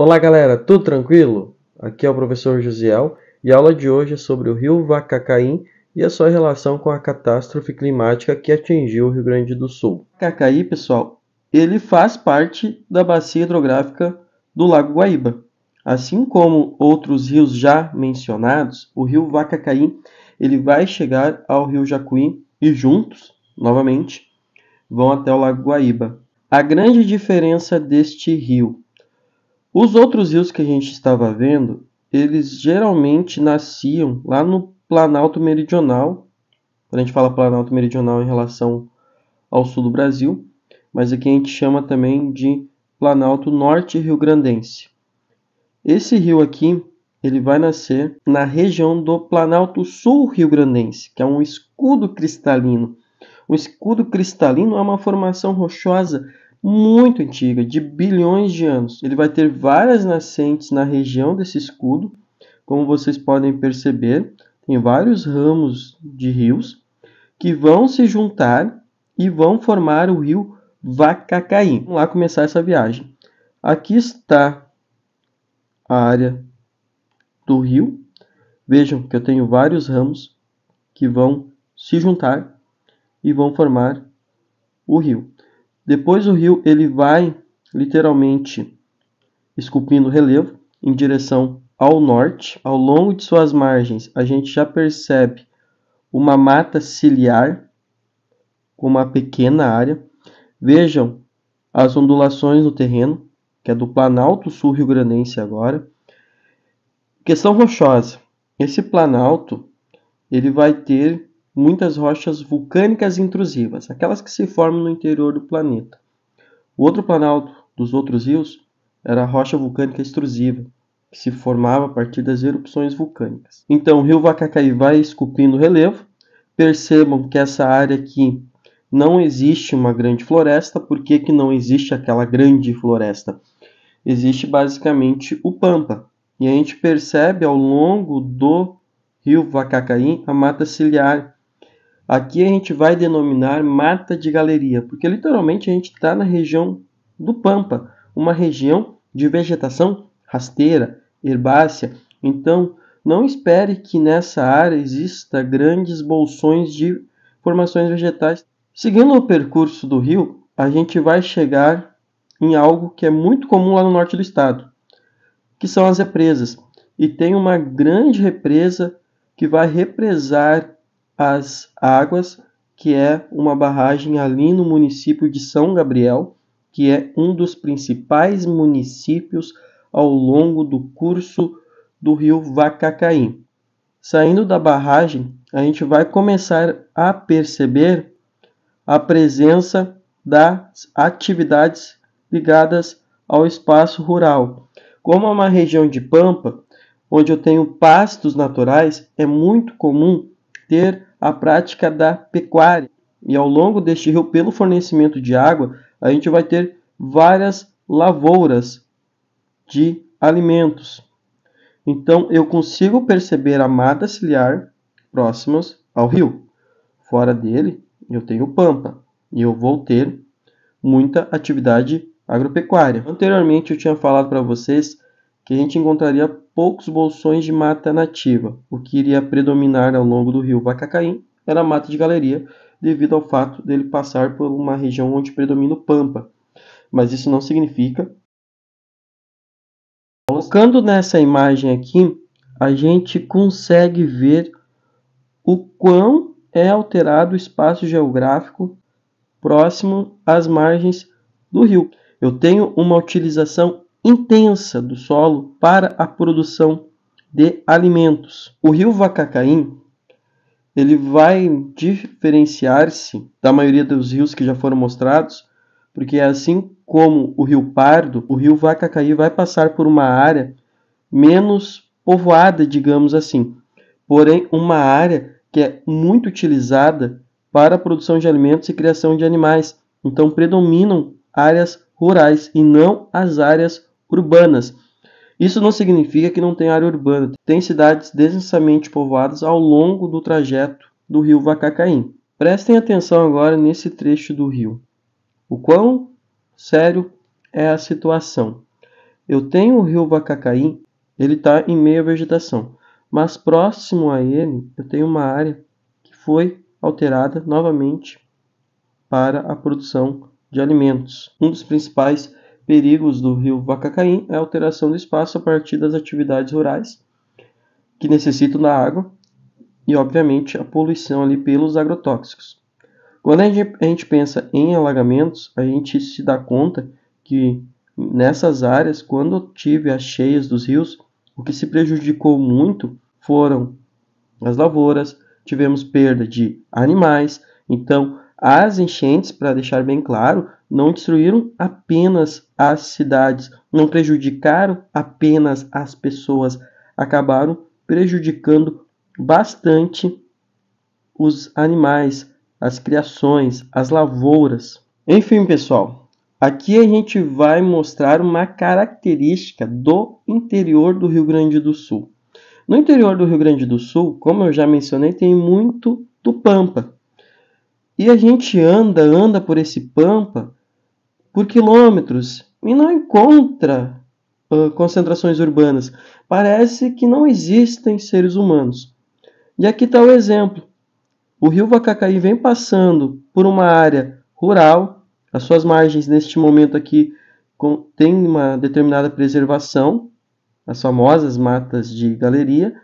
Olá galera, tudo tranquilo? Aqui é o professor Josiel e a aula de hoje é sobre o rio Vacacaim e a sua relação com a catástrofe climática que atingiu o Rio Grande do Sul. Vacacaim pessoal, ele faz parte da bacia hidrográfica do Lago Guaíba. Assim como outros rios já mencionados, o rio Vacacaim ele vai chegar ao rio Jacuí e juntos, novamente, vão até o Lago Guaíba. A grande diferença deste rio os outros rios que a gente estava vendo, eles geralmente nasciam lá no Planalto Meridional. Quando a gente fala Planalto Meridional em relação ao sul do Brasil, mas aqui a gente chama também de Planalto Norte Rio Grandense. Esse rio aqui, ele vai nascer na região do Planalto Sul Rio Grandense, que é um escudo cristalino. O escudo cristalino é uma formação rochosa muito antiga, de bilhões de anos. Ele vai ter várias nascentes na região desse escudo, como vocês podem perceber, tem vários ramos de rios que vão se juntar e vão formar o rio Vacacaí. Vamos lá começar essa viagem. Aqui está a área do rio. Vejam que eu tenho vários ramos que vão se juntar e vão formar o rio. Depois o rio ele vai literalmente esculpindo relevo em direção ao norte. Ao longo de suas margens, a gente já percebe uma mata ciliar com uma pequena área. Vejam as ondulações no terreno, que é do Planalto Sul Rio Grandense agora. Questão rochosa. Esse planalto ele vai ter muitas rochas vulcânicas intrusivas, aquelas que se formam no interior do planeta. O outro planalto dos outros rios era a rocha vulcânica extrusiva, que se formava a partir das erupções vulcânicas. Então, o rio Vacacaí vai esculpindo relevo. Percebam que essa área aqui não existe uma grande floresta. Por que, que não existe aquela grande floresta? Existe basicamente o pampa. E a gente percebe ao longo do rio Vacacaí a mata ciliar, Aqui a gente vai denominar mata de galeria, porque literalmente a gente está na região do Pampa, uma região de vegetação rasteira, herbácea. Então, não espere que nessa área exista grandes bolsões de formações vegetais. Seguindo o percurso do rio, a gente vai chegar em algo que é muito comum lá no norte do estado, que são as represas. E tem uma grande represa que vai represar as Águas, que é uma barragem ali no município de São Gabriel, que é um dos principais municípios ao longo do curso do rio Vacacaim. Saindo da barragem, a gente vai começar a perceber a presença das atividades ligadas ao espaço rural. Como é uma região de pampa, onde eu tenho pastos naturais, é muito comum ter a prática da pecuária. E ao longo deste rio, pelo fornecimento de água, a gente vai ter várias lavouras de alimentos. Então eu consigo perceber a mata ciliar próximas ao rio. Fora dele, eu tenho pampa e eu vou ter muita atividade agropecuária. Anteriormente eu tinha falado para vocês que a gente encontraria poucos bolsões de mata nativa. O que iria predominar ao longo do rio Vacacaim era mata de galeria, devido ao fato dele passar por uma região onde predomina o pampa. Mas isso não significa. Colocando nessa imagem aqui, a gente consegue ver o quão é alterado o espaço geográfico próximo às margens do rio. Eu tenho uma utilização intensa do solo para a produção de alimentos. O rio Vacacaim ele vai diferenciar-se da maioria dos rios que já foram mostrados, porque assim como o rio Pardo, o rio Vacacaí vai passar por uma área menos povoada, digamos assim, porém uma área que é muito utilizada para a produção de alimentos e criação de animais. Então predominam áreas rurais e não as áreas urbanas. Isso não significa que não tem área urbana, tem cidades densamente povoadas ao longo do trajeto do rio Vacacaim. Prestem atenção agora nesse trecho do rio. O quão sério é a situação. Eu tenho o rio Vacacaim, ele está em meio à vegetação, mas próximo a ele eu tenho uma área que foi alterada novamente para a produção de alimentos, um dos principais perigos do rio Vacacaim é a alteração do espaço a partir das atividades rurais que necessitam da água e, obviamente, a poluição ali pelos agrotóxicos. Quando a gente, a gente pensa em alagamentos, a gente se dá conta que nessas áreas, quando tive as cheias dos rios, o que se prejudicou muito foram as lavouras, tivemos perda de animais. Então, as enchentes, para deixar bem claro, não destruíram apenas as cidades, não prejudicaram apenas as pessoas, acabaram prejudicando bastante os animais, as criações, as lavouras. Enfim, pessoal, aqui a gente vai mostrar uma característica do interior do Rio Grande do Sul. No interior do Rio Grande do Sul, como eu já mencionei, tem muito do pampa. E a gente anda, anda por esse pampa por quilômetros e não encontra uh, concentrações urbanas. Parece que não existem seres humanos. E aqui está o exemplo. O rio Vacacaí vem passando por uma área rural, as suas margens neste momento aqui têm tem uma determinada preservação, as famosas matas de galeria,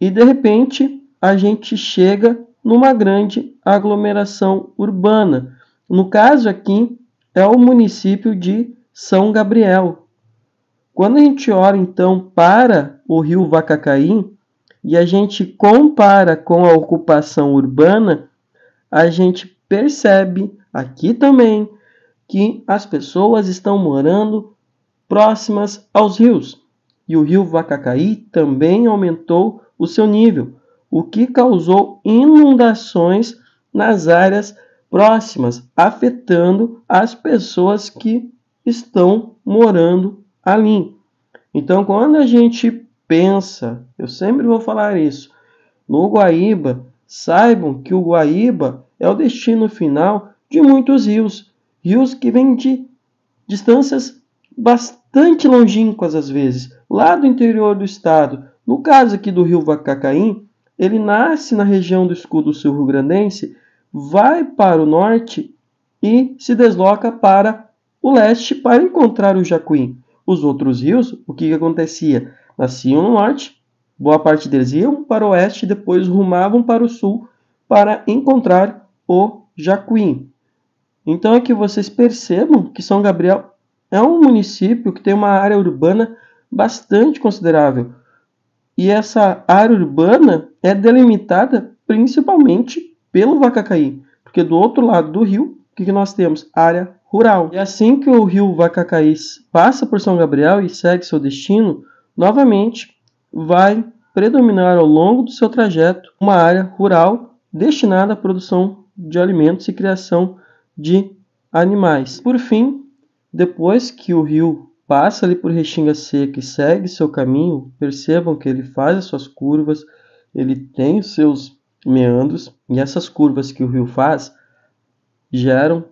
e de repente a gente chega numa grande aglomeração urbana. No caso aqui, é o município de São Gabriel. Quando a gente olha então para o rio Vacacaí e a gente compara com a ocupação urbana, a gente percebe aqui também que as pessoas estão morando próximas aos rios. E o rio Vacacaí também aumentou o seu nível, o que causou inundações nas áreas próximas, afetando as pessoas que estão morando ali. Então, quando a gente pensa, eu sempre vou falar isso, no Guaíba, saibam que o Guaíba é o destino final de muitos rios, rios que vêm de distâncias bastante longínquas às vezes, lá do interior do estado. No caso aqui do rio Vacacaim, ele nasce na região do escudo sul-rio-grandense vai para o norte e se desloca para o leste para encontrar o Jacuí. Os outros rios, o que, que acontecia? Nasciam no norte, boa parte deles iam para o oeste, depois rumavam para o sul para encontrar o Jacuí. Então é que vocês percebam que São Gabriel é um município que tem uma área urbana bastante considerável. E essa área urbana é delimitada principalmente pelo Vacacaí, porque do outro lado do rio, o que, nós temos? Área rural. E assim que o rio Vacacaí passa por São Gabriel e segue seu destino, novamente vai predominar ao longo do seu trajeto uma área rural destinada à produção de alimentos e criação de animais. Por fim, depois que o rio passa ali por Restinga Seca e segue seu caminho, percebam que ele faz as suas curvas, ele tem os seus meandros, e essas curvas que o rio faz geram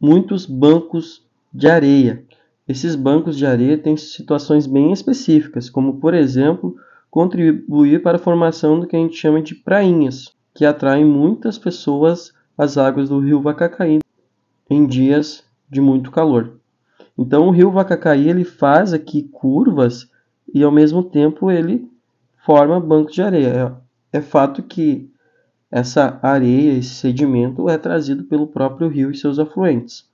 muitos bancos de areia. Esses bancos de areia têm situações bem específicas, como por exemplo, contribuir para a formação do que a gente chama de prainhas, que atraem muitas pessoas às águas do rio Vacacaí em dias de muito calor. Então o rio Vacacaí ele faz aqui curvas e ao mesmo tempo ele forma bancos de areia. É, é fato que essa areia, esse sedimento é trazido pelo próprio rio e seus afluentes.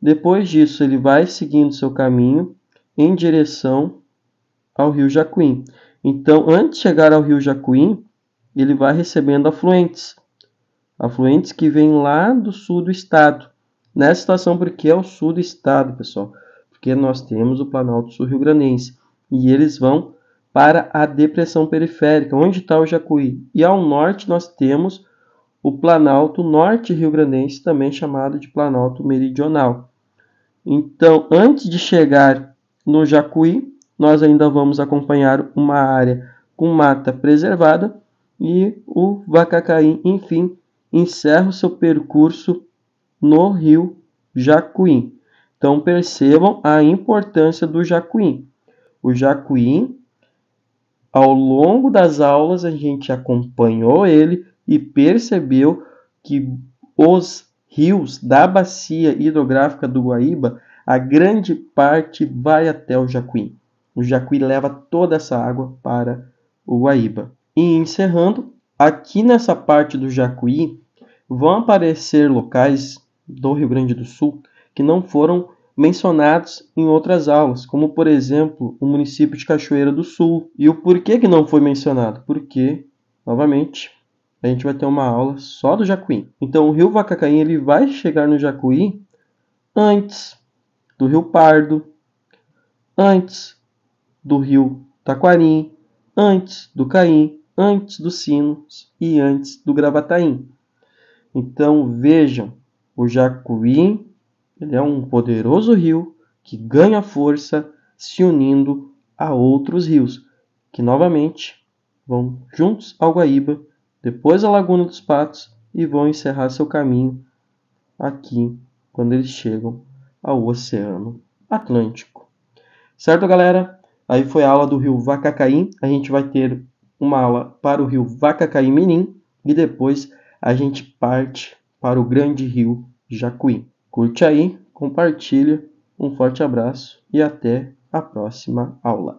Depois disso, ele vai seguindo seu caminho em direção ao rio Jacuim. Então, antes de chegar ao rio Jacuim, ele vai recebendo afluentes, afluentes que vêm lá do sul do estado. Nessa situação, porque é o sul do estado, pessoal, porque nós temos o Planalto Sul-Rio-Granense e eles vão para a depressão periférica, onde está o Jacuí. E ao norte nós temos o Planalto Norte Rio-Grandense, também chamado de Planalto Meridional. Então, antes de chegar no Jacuí, nós ainda vamos acompanhar uma área com mata preservada e o Vacacaí, enfim, encerra o seu percurso no Rio Jacuí. Então, percebam a importância do Jacuí. O Jacuí ao longo das aulas, a gente acompanhou ele e percebeu que os rios da bacia hidrográfica do Guaíba, a grande parte vai até o Jacuí. O Jacuí leva toda essa água para o Guaíba. E encerrando, aqui nessa parte do Jacuí vão aparecer locais do Rio Grande do Sul que não foram mencionados em outras aulas, como por exemplo o município de Cachoeira do Sul. E o porquê que não foi mencionado? Porque, novamente, a gente vai ter uma aula só do Jacuí. Então o rio Vacacaí ele vai chegar no Jacuí antes do rio Pardo, antes do rio Taquarim, antes do Caim, antes do Sinos e antes do Gravataim. Então vejam, o Jacuí ele é um poderoso rio que ganha força se unindo a outros rios, que novamente vão juntos ao Guaíba, depois à Laguna dos Patos e vão encerrar seu caminho aqui quando eles chegam ao Oceano Atlântico. Certo, galera? Aí foi a aula do rio Vacacaim. A gente vai ter uma aula para o rio Vacacaim Menin e depois a gente parte para o grande rio Jacuí. Curte aí, compartilha, um forte abraço e até a próxima aula.